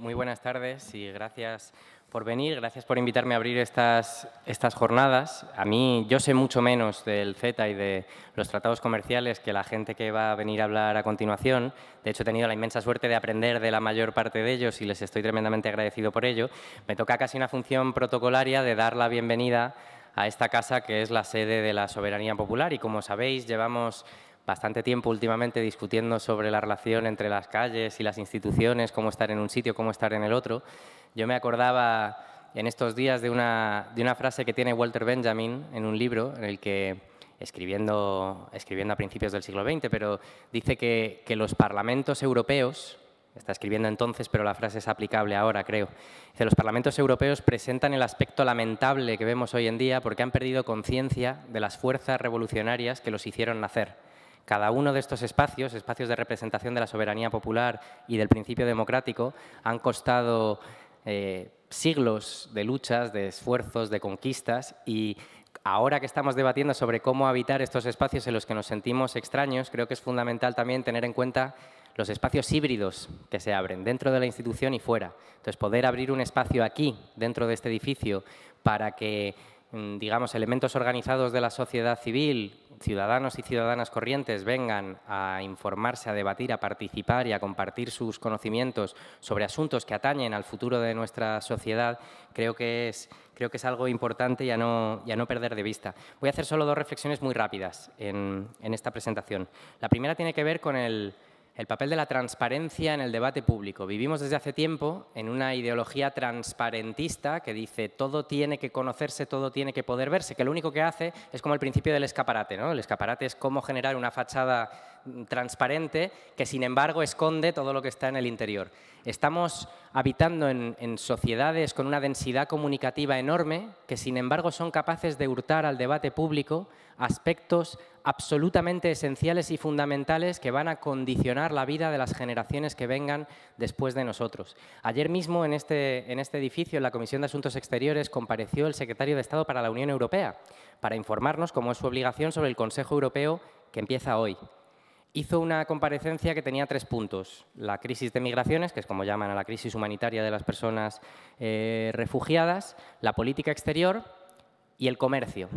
Muy buenas tardes y gracias por venir, gracias por invitarme a abrir estas, estas jornadas. A mí, yo sé mucho menos del Z y de los tratados comerciales que la gente que va a venir a hablar a continuación. De hecho, he tenido la inmensa suerte de aprender de la mayor parte de ellos y les estoy tremendamente agradecido por ello. Me toca casi una función protocolaria de dar la bienvenida a esta casa que es la sede de la soberanía popular y como sabéis llevamos bastante tiempo últimamente discutiendo sobre la relación entre las calles y las instituciones, cómo estar en un sitio, cómo estar en el otro, yo me acordaba en estos días de una, de una frase que tiene Walter Benjamin en un libro en el que, escribiendo, escribiendo a principios del siglo XX, pero dice que, los parlamentos europeos, está escribiendo entonces, pero la frase es aplicable ahora, creo. Dice, los parlamentos europeos presentan el aspecto lamentable que vemos hoy en día porque han perdido conciencia de las fuerzas revolucionarias que los hicieron nacer. Cada uno de estos espacios, espacios de representación de la soberanía popular y del principio democrático, han costado eh, siglos de luchas, de esfuerzos, de conquistas y ahora que estamos debatiendo sobre cómo habitar estos espacios en los que nos sentimos extraños, creo que es fundamental también tener en cuenta los espacios híbridos que se abren dentro de la institución y fuera. Entonces, poder abrir un espacio aquí, dentro de este edificio, para que Mm, digamos, elementos organizados de la sociedad civil, ciudadanos y ciudadanas corrientes, vengan a informarse, a debatir, a participar y a compartir sus conocimientos sobre asuntos que atañen al futuro de nuestra sociedad, creo que es, creo que es algo importante y a, no, no perder de vista. Voy a hacer solo dos reflexiones muy rápidas en esta presentación. La primera tiene que ver con el el papel de la transparencia en el debate público. Vivimos desde hace tiempo en una ideología transparentista que dice todo tiene que conocerse, todo tiene que poder verse, que lo único que hace es como el principio del escaparate. ¿no? El escaparate es cómo generar una fachada transparente que sin embargo esconde todo lo que está en el interior. Estamos habitando en, sociedades con una densidad comunicativa enorme que sin embargo son capaces de hurtar al debate público aspectos absolutamente esenciales y fundamentales que van a condicionar la vida de las generaciones que vengan después de nosotros. Ayer mismo en este, en este edificio, en la Comisión de Asuntos Exteriores, compareció el secretario de Estado para la Unión Europea para informarnos, como es su obligación, sobre el Consejo Europeo que empieza hoy hizo una comparecencia que tenía tres puntos. La crisis de migraciones, que es como llaman a la crisis humanitaria de las personas eh, refugiadas, la política exterior y el comercio,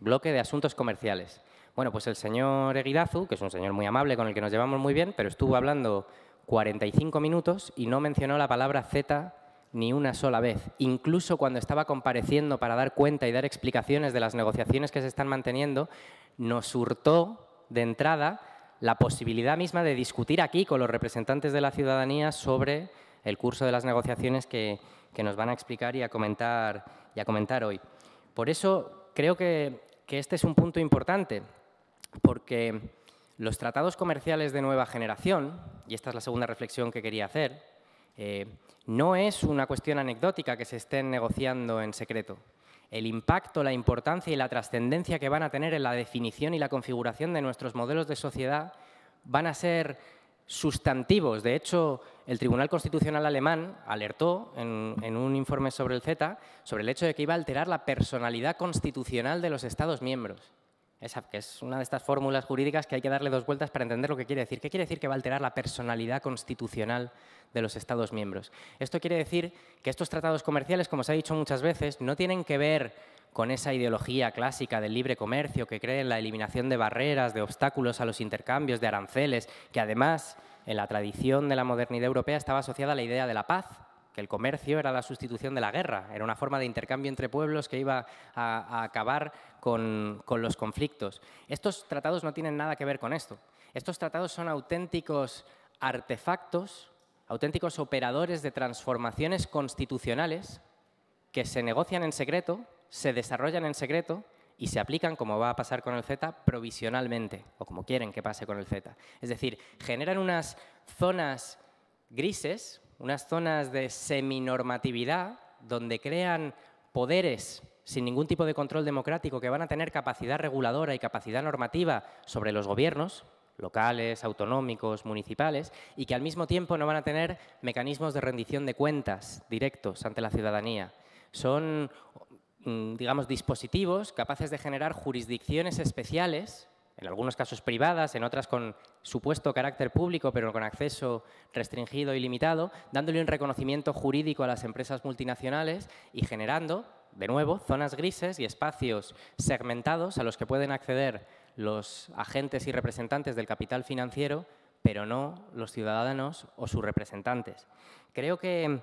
bloque de asuntos comerciales. Bueno, pues el señor Eguidazu, que es un señor muy amable con el que nos llevamos muy bien, pero estuvo hablando 45 minutos y no mencionó la palabra Z ni una sola vez, incluso cuando estaba compareciendo para dar cuenta y dar explicaciones de las negociaciones que se están manteniendo, nos hurtó de entrada la posibilidad misma de discutir aquí con los representantes de la ciudadanía sobre el curso de las negociaciones que, nos van a explicar y a comentar, y a comentar hoy. Por eso creo que, este es un punto importante, porque los tratados comerciales de nueva generación, y esta es la segunda reflexión que quería hacer, eh, no es una cuestión anecdótica que se estén negociando en secreto el impacto, la importancia y la trascendencia que van a tener en la definición y la configuración de nuestros modelos de sociedad van a ser sustantivos. De hecho, el Tribunal Constitucional alemán alertó en, un informe sobre el Z sobre el hecho de que iba a alterar la personalidad constitucional de los Estados miembros es una de estas fórmulas jurídicas que hay que darle dos vueltas para entender lo que quiere decir. ¿Qué quiere decir que va a alterar la personalidad constitucional de los Estados miembros? Esto quiere decir que estos tratados comerciales, como se ha dicho muchas veces, no tienen que ver con esa ideología clásica del libre comercio que cree en la eliminación de barreras, de obstáculos a los intercambios, de aranceles, que además en la tradición de la modernidad europea estaba asociada a la idea de la paz que el comercio era la sustitución de la guerra, era una forma de intercambio entre pueblos que iba a, acabar con, con los conflictos. Estos tratados no tienen nada que ver con esto. Estos tratados son auténticos artefactos, auténticos operadores de transformaciones constitucionales que se negocian en secreto, se desarrollan en secreto y se aplican, como va a pasar con el Z, provisionalmente, o como quieren que pase con el Z. Es decir, generan unas zonas grises unas zonas de seminormatividad donde crean poderes sin ningún tipo de control democrático que van a tener capacidad reguladora y capacidad normativa sobre los gobiernos, locales, autonómicos, municipales, y que al mismo tiempo no van a tener mecanismos de rendición de cuentas directos ante la ciudadanía. Son, mm, digamos, dispositivos capaces de generar jurisdicciones especiales en algunos casos privadas, en otras con supuesto carácter público, pero con acceso restringido y limitado, dándole un reconocimiento jurídico a las empresas multinacionales y generando, de nuevo, zonas grises y espacios segmentados a los que pueden acceder los agentes y representantes del capital financiero, pero no los ciudadanos o sus representantes. Creo que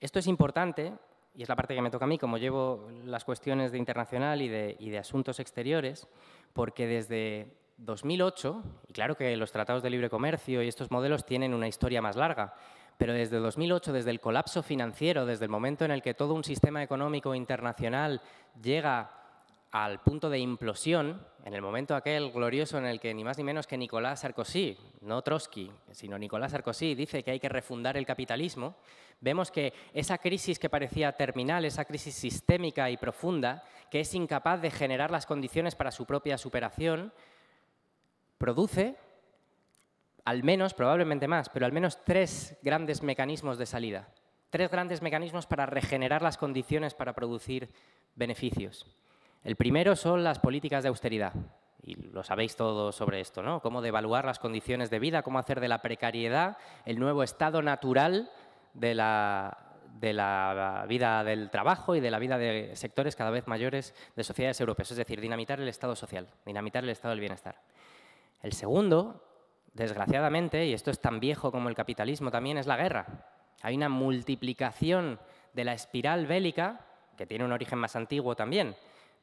esto es importante y es la parte que me toca a mí, como llevo las cuestiones de internacional y de, y de asuntos exteriores, porque desde 2008, y claro que los tratados de libre comercio y estos modelos tienen una historia más larga, pero desde 2008, desde el colapso financiero, desde el momento en el que todo un sistema económico internacional llega al punto de implosión, en el momento aquel glorioso en el que ni más ni menos que Nicolás Sarkozy, no Trotsky, sino Nicolás Sarkozy, dice que hay que refundar el capitalismo, vemos que esa crisis que parecía terminal, esa crisis sistémica y profunda, que es incapaz de generar las condiciones para su propia superación, produce al menos, probablemente más, pero al menos tres grandes mecanismos de salida, tres grandes mecanismos para regenerar las condiciones para producir beneficios. El primero son las políticas de austeridad. Y lo sabéis todos sobre esto, ¿no? Cómo devaluar las condiciones de vida, cómo hacer de la precariedad el nuevo estado natural de la, de la vida del trabajo y de la vida de sectores cada vez mayores de sociedades europeas. Es decir, dinamitar el estado social, dinamitar el estado del bienestar. El segundo, desgraciadamente, y esto es tan viejo como el capitalismo también, es la guerra. Hay una multiplicación de la espiral bélica, que tiene un origen más antiguo también,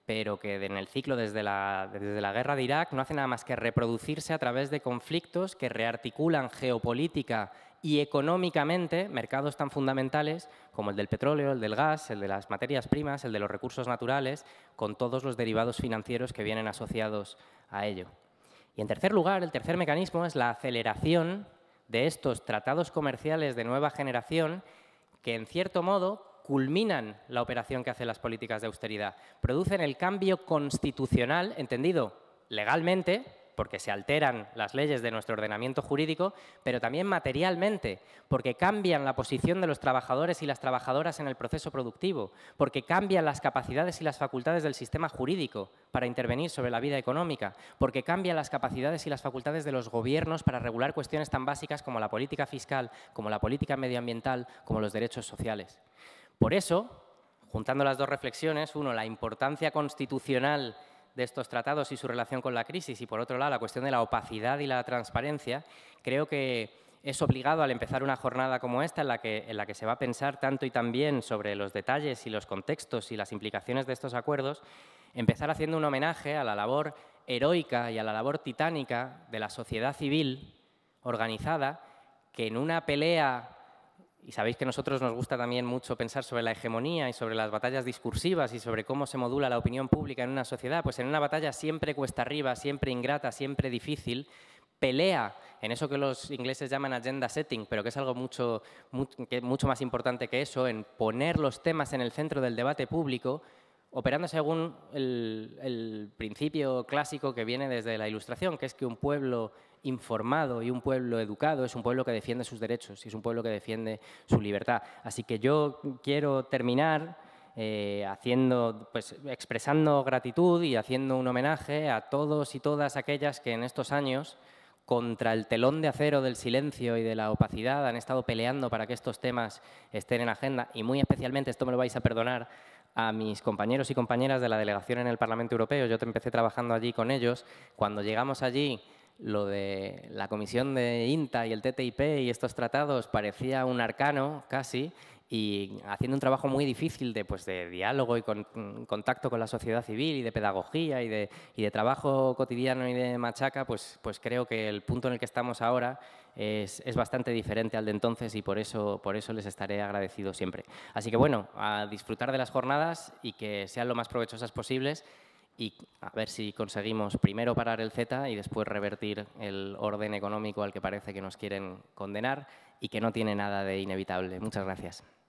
pero que en el ciclo desde la, desde la guerra de Irak no hace nada más que reproducirse a través de conflictos que rearticulan geopolítica y económicamente mercados tan fundamentales como el del petróleo, el del gas, el de las materias primas, el de los recursos naturales, con todos los derivados financieros que vienen asociados a ello. Y en tercer lugar, el tercer mecanismo es la aceleración de estos tratados comerciales de nueva generación que en cierto modo culminan la operación que hacen las políticas de austeridad, producen el cambio constitucional, entendido legalmente, porque se alteran las leyes de nuestro ordenamiento jurídico, pero también materialmente, porque cambian la posición de los trabajadores y las trabajadoras en el proceso productivo, porque cambian las capacidades y las facultades del sistema jurídico para intervenir sobre la vida económica, porque cambian las capacidades y las facultades de los gobiernos para regular cuestiones tan básicas como la política fiscal, como la política medioambiental, como los derechos sociales. Por eso, juntando las dos reflexiones, uno, la importancia constitucional de estos tratados y su relación con la crisis, y por otro lado, la cuestión de la opacidad y la transparencia, creo que es obligado al empezar una jornada como esta, en la que, se va a pensar tanto y también sobre los detalles y los contextos y las implicaciones de estos acuerdos, empezar haciendo un homenaje a la labor heroica y a la labor titánica de la sociedad civil organizada, que en una pelea y sabéis que a nosotros nos gusta también mucho pensar sobre la hegemonía y sobre las batallas discursivas y sobre cómo se modula la opinión pública en una sociedad. Pues en una batalla siempre cuesta arriba, siempre ingrata, siempre difícil, pelea en eso que los ingleses llaman agenda setting, pero que es algo mucho, más importante que eso, en poner los temas en el centro del debate público, operando según el principio clásico que viene desde la Ilustración, que es que un pueblo informado y un pueblo educado es un pueblo que defiende sus derechos y es un pueblo que defiende su libertad. Así que yo quiero terminar eh, haciendo, pues, expresando gratitud y haciendo un homenaje a todos y todas aquellas que en estos años, contra el telón de acero del silencio y de la opacidad, han estado peleando para que estos temas estén en agenda y muy especialmente, esto me lo vais a perdonar, a mis compañeros y compañeras de la delegación en el Parlamento Europeo. Yo empecé trabajando allí con ellos. Cuando llegamos allí, lo de la comisión de INTA y el TTIP y estos tratados parecía un arcano casi y haciendo un trabajo muy difícil de, pues, de diálogo y con, contacto con la sociedad civil y de pedagogía y de, trabajo cotidiano y de machaca, pues, pues creo que el punto en el que estamos ahora es, es, bastante diferente al de entonces y por eso, por eso les estaré agradecido siempre. Así que bueno, a disfrutar de las jornadas y que sean lo más provechosas posibles y a ver si conseguimos primero parar el Z y después revertir el orden económico al que parece que nos quieren condenar y que no tiene nada de inevitable. Muchas gracias.